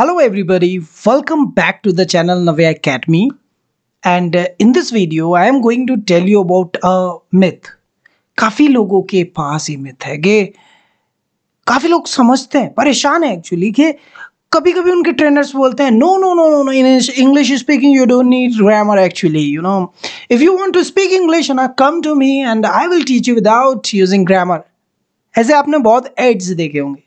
Hello everybody, welcome back to the channel Navya Academy and uh, in this video I am going to tell you about a myth. काफ़ी लोगों के पास ये myth है कि काफ़ी लोग समझते हैं परेशान है एक्चुअली कि कभी कभी उनके ट्रेनर्स बोलते हैं no no no no no in English speaking you don't need grammar actually you know if you want to speak English ना come to me and I will teach you without using grammar ऐसे आपने बहुत ads देखे होंगे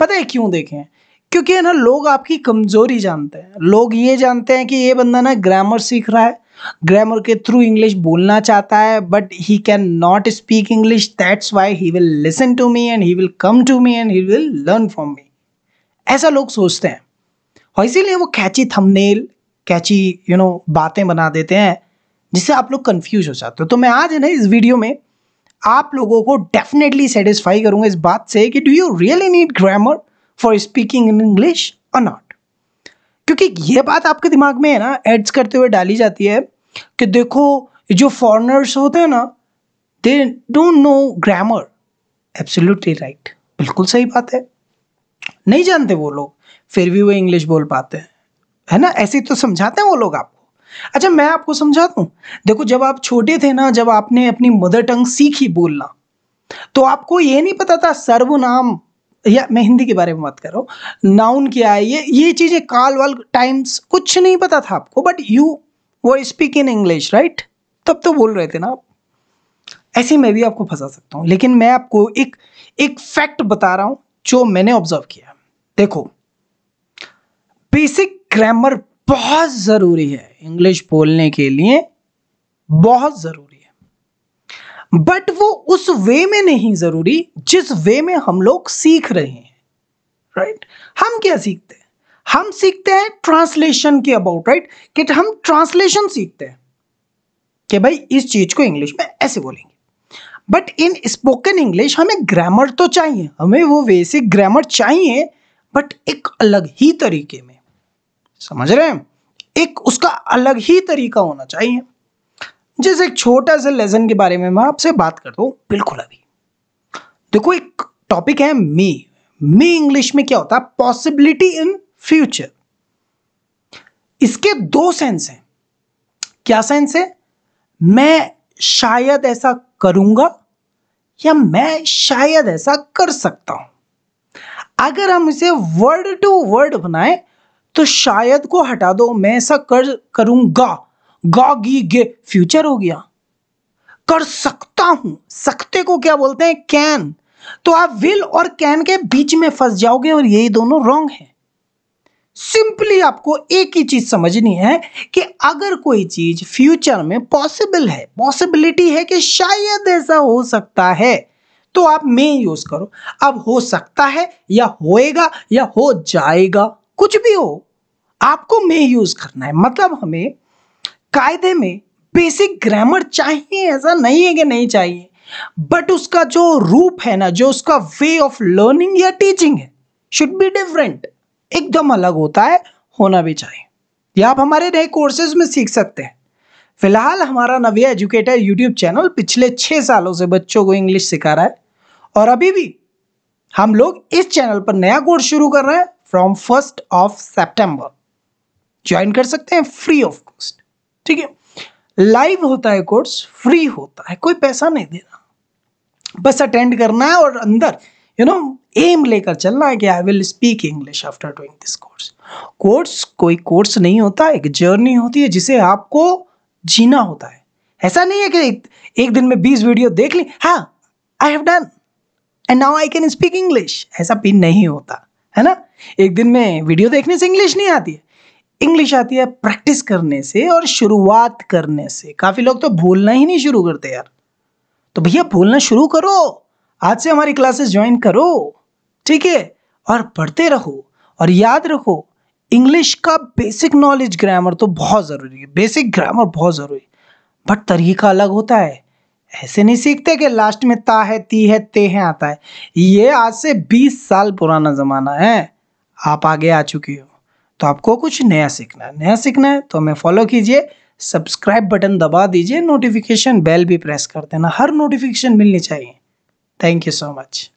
पता है क्यों देखे हैं क्योंकि ना लोग आपकी कमज़ोरी जानते हैं लोग ये जानते हैं कि ये बंदा ना ग्रामर सीख रहा है ग्रामर के थ्रू इंग्लिश बोलना चाहता है but he can not speak English that's why he will listen to me and he will come to me and he will learn from me ऐसा लोग सोचते हैं और इसीलिए वो catchy thumbnail catchy you know बातें बना देते हैं जिससे आप लोग कन्फ्यूज हो जाते हो तो मैं आज है ना इस वीडियो में आप लोगों को डेफिनेटली सेटिस्फाई करूंगा इस बात से कि do you really need grammar for speaking in English और नॉट क्योंकि ये बात आपके दिमाग में है ना एड्स करते हुए डाली जाती है कि देखो जो फॉरनर्स होते हैं ना they don't know grammar absolutely right बिल्कुल सही बात है नहीं जानते वो लोग फिर भी वो इंग्लिश बोल पाते हैं है ना ऐसे तो समझाते हैं वो लोग आपको अच्छा मैं आपको समझा दूँ देखो जब आप छोटे थे ना जब आपने अपनी मदर टंग सीखी बोलना तो आपको ये नहीं पता था सर्वनाम या मैं हिंदी के बारे में बात कर रहा हूँ नाउन क्या है ये ये चीज़ें काल वाल टाइम्स कुछ नहीं पता था आपको बट यू वो स्पीक इन इंग्लिश राइट तब तो बोल रहे थे ना आप ऐसे मैं भी आपको फंसा सकता हूँ लेकिन मैं आपको एक एक फैक्ट बता रहा हूँ जो मैंने ऑब्जर्व किया देखो बेसिक ग्रामर बहुत ज़रूरी है इंग्लिश बोलने के लिए बहुत ज़रूरी है बट वो उस वे में नहीं जरूरी जिस वे में हम लोग सीख रहे हैं राइट right? हम क्या सीखते हैं हम सीखते हैं ट्रांसलेशन के अबाउट राइट right? कि हम ट्रांसलेशन सीखते हैं कि भाई इस चीज को इंग्लिश में ऐसे बोलेंगे बट इन स्पोकन इंग्लिश हमें ग्रामर तो चाहिए हमें वो बेसिक ग्रामर चाहिए बट एक अलग ही तरीके में समझ रहे हैं एक उसका अलग ही तरीका होना चाहिए जैसे एक छोटा सा लेसन के बारे में मैं आपसे बात करता हूँ बिल्कुल अभी देखो एक टॉपिक है मे मे इंग्लिश में क्या होता है पॉसिबिलिटी इन फ्यूचर इसके दो सेंस हैं क्या सेंस है मैं शायद ऐसा करूंगा या मैं शायद ऐसा कर सकता हूं अगर हम इसे वर्ड टू वर्ड बनाए तो शायद को हटा दो मैं ऐसा कर करूंगा गा गी गे फ्यूचर हो गया कर सकता हूं सकते को क्या बोलते हैं कैन तो आप विल और कैन के बीच में फंस जाओगे और यही दोनों रॉन्ग है सिंपली आपको एक ही चीज समझनी है कि अगर कोई चीज फ्यूचर में पॉसिबल है पॉसिबिलिटी है कि शायद ऐसा हो सकता है तो आप मे यूज करो अब हो सकता है या होएगा या हो जाएगा कुछ भी हो आपको मे यूज करना है मतलब हमें कायदे में बेसिक ग्रामर चाहिए ऐसा नहीं है कि नहीं चाहिए बट उसका जो रूप है ना जो उसका वे ऑफ लर्निंग या टीचिंग है शुड बी डिफरेंट एकदम अलग होता है होना भी चाहिए यह आप हमारे नए कोर्सेज में सीख सकते हैं फिलहाल हमारा नविया एजुकेटर यूट्यूब चैनल पिछले छः सालों से बच्चों को इंग्लिश सिखा रहा है और अभी भी हम लोग इस चैनल पर नया कोर्स शुरू कर रहे हैं from first of September join कर सकते हैं फ्री ऑफ कॉस्ट ठीक है लाइव होता है कोर्स फ्री होता है कोई पैसा नहीं देना बस अटेंड करना है और अंदर यू नो एम लेकर चलना है कि I will speak English after doing this course course कोई कोर्स नहीं होता एक जर्नी होती है जिसे आपको जीना होता है ऐसा नहीं है कि एक, एक दिन में बीस वीडियो देख ली हाँ I have done and now I can speak English ऐसा भी नहीं होता है ना एक दिन में वीडियो देखने से इंग्लिश नहीं आती है इंग्लिश आती है प्रैक्टिस करने से और शुरुआत करने से काफ़ी लोग तो बोलना ही नहीं शुरू करते यार तो भैया बोलना शुरू करो आज से हमारी क्लासेस ज्वाइन करो ठीक है और पढ़ते रहो और याद रखो इंग्लिश का बेसिक नॉलेज ग्रामर तो बहुत ज़रूरी है बेसिक ग्रामर बहुत ज़रूरी बट तरीका अलग होता है ऐसे नहीं सीखते कि लास्ट में ता है ती है ते है आता है ये आज से 20 साल पुराना ज़माना है आप आगे आ चुके हो तो आपको कुछ नया सीखना है नया सीखना है तो हमें फॉलो कीजिए सब्सक्राइब बटन दबा दीजिए नोटिफिकेशन बेल भी प्रेस कर देना हर नोटिफिकेशन मिलनी चाहिए थैंक यू सो मच